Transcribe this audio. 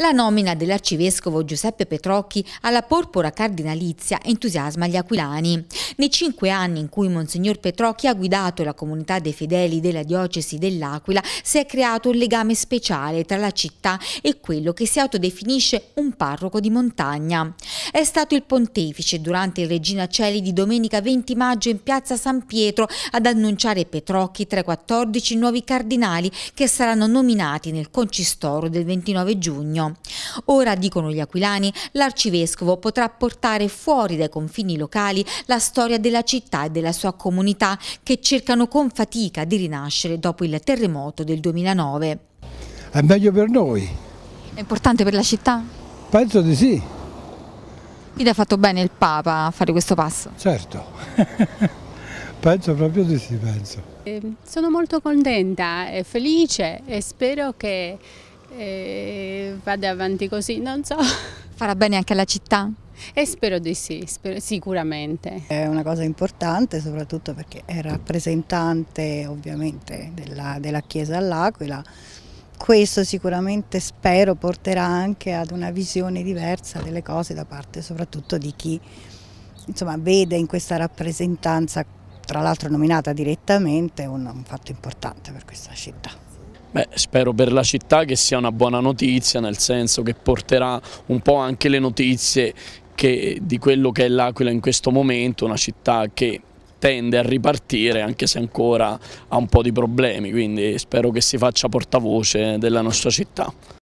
La nomina dell'arcivescovo Giuseppe Petrocchi alla porpora cardinalizia entusiasma gli aquilani. Nei cinque anni in cui Monsignor Petrocchi ha guidato la comunità dei fedeli della diocesi dell'Aquila, si è creato un legame speciale tra la città e quello che si autodefinisce un parroco di montagna. È stato il pontefice durante il Regina Celi di domenica 20 maggio in piazza San Pietro ad annunciare Petrocchi tra i 14 nuovi cardinali che saranno nominati nel concistoro del 29 giugno. Ora, dicono gli aquilani, l'arcivescovo potrà portare fuori dai confini locali la storia della città e della sua comunità che cercano con fatica di rinascere dopo il terremoto del 2009. È meglio per noi. È importante per la città? Penso di sì. Quindi ha fatto bene il Papa a fare questo passo? Certo, penso proprio di sì, penso. Ehm, sono molto contenta e felice e spero che eh, vada avanti così, non so. Farà bene anche alla città? E eh, spero di sì, spero, sicuramente. È una cosa importante soprattutto perché è rappresentante ovviamente della, della Chiesa all'Aquila. Questo sicuramente spero porterà anche ad una visione diversa delle cose da parte soprattutto di chi insomma, vede in questa rappresentanza, tra l'altro nominata direttamente, un, un fatto importante per questa città. Beh, spero per la città che sia una buona notizia, nel senso che porterà un po' anche le notizie che, di quello che è l'Aquila in questo momento, una città che tende a ripartire anche se ancora ha un po' di problemi, quindi spero che si faccia portavoce della nostra città.